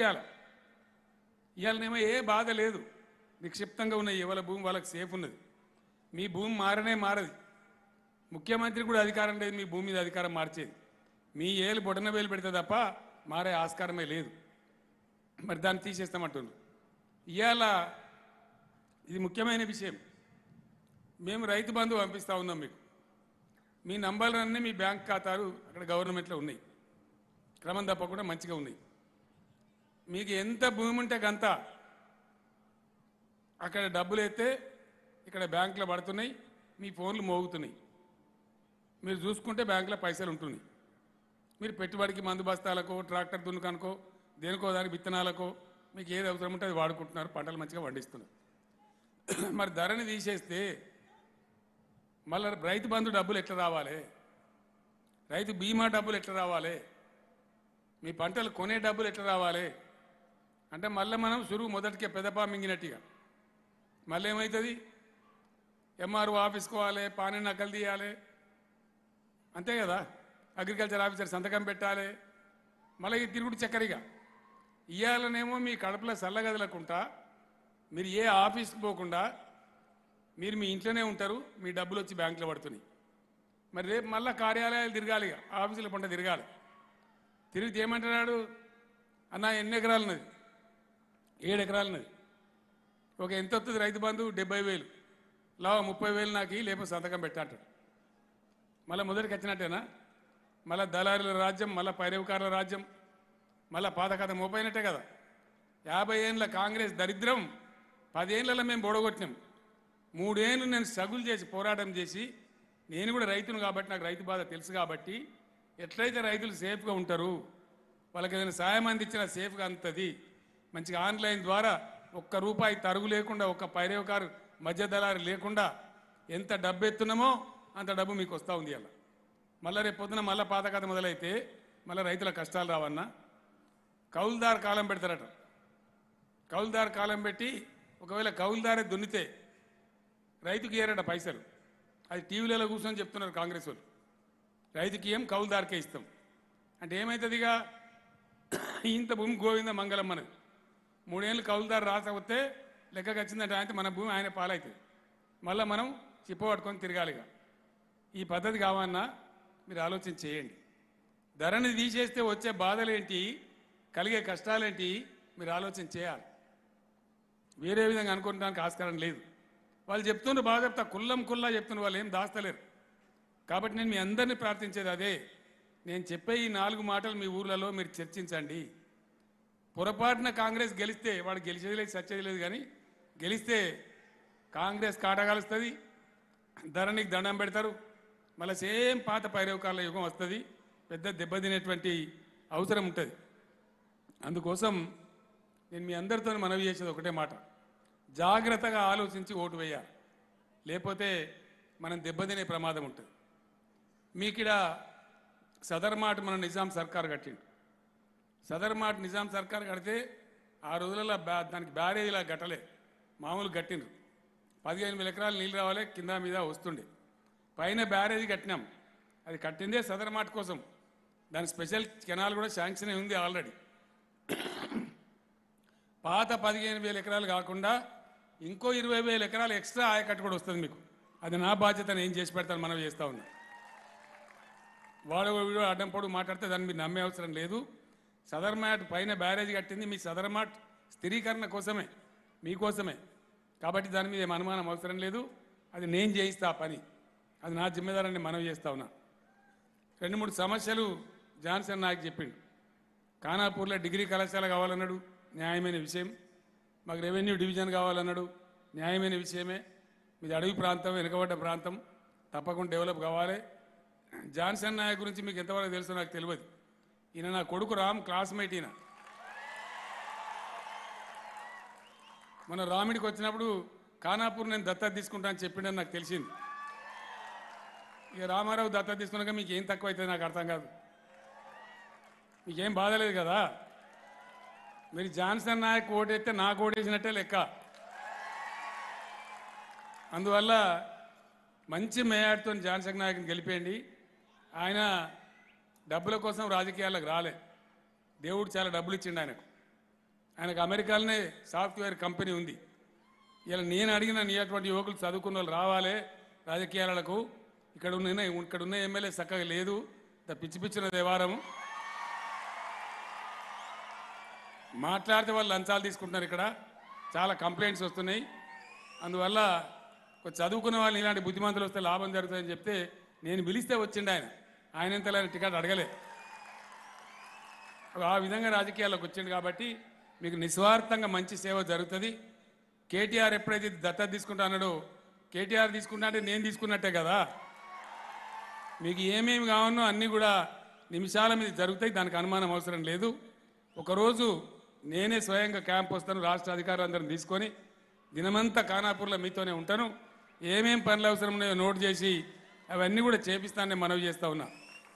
చేయాలి ఇవాళనేమో ఏ బాధ లేదు నిక్షిప్తంగా ఉన్నాయి ఇవాళ భూమి వాళ్ళకి సేఫ్ ఉన్నది మీ భూమి మారనే మారది ముఖ్యమంత్రి కూడా అధికారం లేదు మీ భూమి మీద అధికారం మార్చేది మీ ఏలు బొటన వేలు పెడితే తప్ప మారే ఆస్కారమే లేదు మరి దాన్ని తీసేస్తామంటుండ్రు ఇవాళ ఇది ముఖ్యమైన విషయం మేము రైతు బంధు పంపిస్తూ ఉన్నాం మీకు మీ నంబర్లన్నీ మీ బ్యాంక్ ఖాతాలు అక్కడ గవర్నమెంట్లో ఉన్నాయి క్రమం తప్పకుండా మంచిగా ఉన్నాయి మీకు ఎంత భూమి ఉంటే గంత అక్కడ డబ్బులు అయితే ఇక్కడ బ్యాంకులో పడుతున్నాయి మీ ఫోన్లు మోగుతున్నాయి మీరు చూసుకుంటే బ్యాంకులో పైసలు ఉంటున్నాయి మీరు పెట్టుబడికి మందు బస్తాలకో ట్రాక్టర్ దున్నుకనుకో దేనికో దానికి విత్తనాలకో మీకు ఏది అవసరం ఉంటే అది వాడుకుంటున్నారు పంటలు మంచిగా పండిస్తున్నారు మరి ధరని తీసేస్తే మళ్ళీ రైతు బంధు డబ్బులు ఎట్లా రావాలి రైతు బీమా డబ్బులు ఎట్లా రావాలి మీ పంటలు కొనే డబ్బులు ఎట్లా రావాలి అంటే మళ్ళీ మనం సురువు మొదటికే పెదపా మింగినట్టుగా మళ్ళీ ఏమవుతుంది ఎంఆర్ఓ ఆఫీస్ పోవాలి పానీ నకలు తీయాలి అంతే కదా అగ్రికల్చర్ ఆఫీసర్ సంతకం పెట్టాలి మళ్ళీ తిరుగుడు చక్కరిగా ఇవ్వాలనేమో మీ కడపలో చల్లగదలకుండా మీరు ఏ ఆఫీస్కి పోకుండా మీరు మీ ఇంట్లోనే ఉంటారు మీ డబ్బులు వచ్చి బ్యాంకులో పడుతున్నాయి మరి రేపు మళ్ళీ కార్యాలయాలు తిరగాలి ఆఫీసులో పంట తిరగాలి తిరిగితే ఏమంటున్నాడు అన్న ఎన్ని ఎకరాలు ఉన్నది ఏడు ఎకరాలన్నది ఒక ఎంత వస్తుంది రైతు బంధు డెబ్బై వేలు లావ ముప్పై వేలు నాకు లేపు సంతకం పెట్టంటాడు మళ్ళీ మొదటికి వచ్చినట్టేనా మళ్ళీ దళారుల రాజ్యం మళ్ళీ పైరవకారుల రాజ్యం మళ్ళీ పాత కథ మోపోయినట్టే కదా యాభై ఏండ్ల కాంగ్రెస్ దరిద్రం పదేళ్ళలో మేము బొడగొట్టినాం మూడేళ్ళు నేను సగులు చేసి పోరాటం చేసి నేను కూడా రైతును కాబట్టి నాకు రైతు బాధ తెలుసు కాబట్టి ఎట్లయితే రైతులు సేఫ్గా ఉంటారు వాళ్ళకి ఏదైనా సాయం అందించినా సేఫ్గా అందుతుంది మంచిగా ఆన్లైన్ ద్వారా ఒక్క రూపాయి తరుగు లేకుండా ఒక్క పైరేవకారు మధ్య దళారు లేకుండా ఎంత డబ్బు ఎత్తున్నామో అంత డబ్బు మీకు వస్తూ ఉంది అలా మళ్ళీ రేపు పొద్దున మళ్ళీ పాత మొదలైతే మళ్ళీ రైతుల కష్టాలు రావన్నా కౌలుదార్ కాలం పెడతారట కౌలుదార్ కాలం పెట్టి ఒకవేళ కౌలుదారే దున్నితే రైతుకి ఏరట పైసలు అది టీవీలలో కూర్చొని చెప్తున్నారు కాంగ్రెస్ వాళ్ళు రైతుకి ఏం కౌలుదార్కే ఇస్తాం అంటే ఏమవుతుందిగా ఇంత భూమి గోవింద మంగళం మనది మూడేళ్ళు కౌలుదారు రాసకపోతే లెక్కకొచ్చిందంటే వచ్చిందంటే అయితే మన భూమి ఆయన పాలవుతుంది మళ్ళీ మనం చిప్పబట్టుకొని తిరగాలిగా ఈ పద్ధతి కావన్నా మీరు ఆలోచన చేయండి ధరని తీసేస్తే వచ్చే బాధలేంటి కలిగే కష్టాలేంటి మీరు ఆలోచన చేయాలి వేరే విధంగా అనుకోవడానికి ఆస్కారం లేదు వాళ్ళు చెప్తున్న బాగా చెప్తా కుల్లం కుల్లా చెప్తున్న వాళ్ళు ఏం దాస్తలేరు కాబట్టి నేను మీ అందరినీ ప్రార్థించేది అదే నేను చెప్పే ఈ నాలుగు మాటలు మీ ఊర్లలో మీరు చర్చించండి పొరపాటున కాంగ్రెస్ గెలిస్తే వాడు గెలిచేది లేదు సచ్చేది లేదు కానీ గెలిస్తే కాంగ్రెస్ కాటగాలుస్తుంది ధరణికి దండం పెడతారు మళ్ళీ సేమ్ పాత పైరవకాల యుగం వస్తుంది పెద్ద దెబ్బతినేటువంటి అవసరం ఉంటుంది అందుకోసం నేను మీ అందరితో మనవి చేసేది ఒకటే మాట జాగ్రత్తగా ఆలోచించి ఓటు వేయాలి లేకపోతే మనం దెబ్బతినే ప్రమాదం ఉంటుంది మీకిడ సదర్ మాట మన నిజాం సర్కార్ కట్టిండు సదర్ మార్ట్ నిజాం సర్కార్ కడితే ఆ రోజులలో బ్యా దానికి ఇలా గట్టలే మామూలు కట్టిండ్రు పదిహేను వేల ఎకరాలు నీళ్ళు రావాలి కింద మీద వస్తుండే పైన బ్యారేజ్ కట్టినాం అది కట్టిందే సదర్ మార్ట్ కోసం దాని స్పెషల్ కెనాల్ కూడా శాంక్షన్ ఉంది ఆల్రెడీ పాత పదిహేను వేల ఎకరాలు కాకుండా ఇంకో ఇరవై వేల ఎకరాలు ఎక్స్ట్రా ఆయకట్టు కూడా వస్తుంది మీకు అది నా బాధ్యత నేను చేసి పెడతాను మనం చేస్తూ ఉన్నా వాడు వీడు అడ్డం పొడు మాట్లాడితే దాన్ని మీరు నమ్మే అవసరం లేదు సదర్ మ్యాట్ పైన బ్యారేజ్ కట్టింది మీ సదర్ మ్యాట్ స్థిరీకరణ కోసమే మీకోసమే కాబట్టి దాని మీద అనుమానం అవసరం లేదు అది నేను చేయిస్తా పని అది నా జిమ్మెదారాన్ని మనం చేస్తా ఉన్నా రెండు మూడు సమస్యలు జాన్సన్ నాకు చెప్పిండు ఖానాపూర్లో డిగ్రీ కళాశాల కావాలన్నాడు న్యాయమైన విషయం మాకు రెవెన్యూ డివిజన్ కావాలన్నాడు న్యాయమైన విషయమే మీది అడవి ప్రాంతం వెనుకబడ్డ ప్రాంతం తప్పకుండా డెవలప్ కావాలి జాన్సన్ నాయక్ గురించి మీకు ఎంతవరకు తెలుసో నాకు తెలియదు ఈయన నా కొడుకు రామ్ క్లాస్మేట్ ఈయన మన రాముడికి వచ్చినప్పుడు ఖానాపూర్ నేను దత్తా తీసుకుంటానని చెప్పిండని నాకు తెలిసింది ఇక రామారావు దత్తా తీసుకున్నాక మీకు ఏం తక్కువ అవుతుంది నాకు అర్థం కాదు మీకేం బాధలేదు కదా మీరు జాన్సన్ నాయక్ ఓటేస్తే నాకు ఓటేసినట్టే లెక్క అందువల్ల మంచి మేయాడుతో జాన్సన్ నాయక్ని గెలిపేయండి ఆయన డబ్బుల కోసం రాజకీయాలకు రాలే దేవుడు చాలా డబ్బులు ఇచ్చిండు ఆయనకు ఆయనకు అమెరికాలోనే సాఫ్ట్వేర్ కంపెనీ ఉంది ఇలా నేను అడిగిన నీ అటువంటి యువకులు చదువుకున్న వాళ్ళు రావాలి రాజకీయాలకు ఇక్కడ ఉన్న ఇక్కడ ఉన్న ఎమ్మెల్యే చక్కగా లేదు పిచ్చి పిచ్చిన దేవారం మాట్లాడితే వాళ్ళు లంచాలు తీసుకుంటున్నారు ఇక్కడ చాలా కంప్లైంట్స్ వస్తున్నాయి అందువల్ల చదువుకున్న వాళ్ళు ఇలాంటి బుద్ధిమంతులు వస్తే లాభం జరుగుతుందని చెప్తే నేను పిలిస్తే వచ్చిండు ఆయన ఆయన ఇంతలేని టికెట్ అడగలే ఆ విధంగా రాజకీయాల్లోకి వచ్చింది కాబట్టి మీకు నిస్వార్థంగా మంచి సేవ జరుగుతుంది కేటీఆర్ ఎప్పుడైతే దత్త తీసుకుంటా అన్నాడో కేటీఆర్ తీసుకుంటా అంటే నేను తీసుకున్నట్టే కదా మీకు ఏమేమి కావాలో అన్నీ కూడా నిమిషాల మీద జరుగుతాయి దానికి అనుమానం అవసరం లేదు ఒకరోజు నేనే స్వయంగా క్యాంప్ వస్తాను రాష్ట్ర అధికారులందరిని తీసుకొని దినమంతా ఖానాపూర్లో మీతోనే ఉంటాను ఏమేమి పనులు అవసరం ఉన్నాయో నోట్ చేసి అవన్నీ కూడా చేపిస్తానని మనవి చేస్తూ ఉన్నాను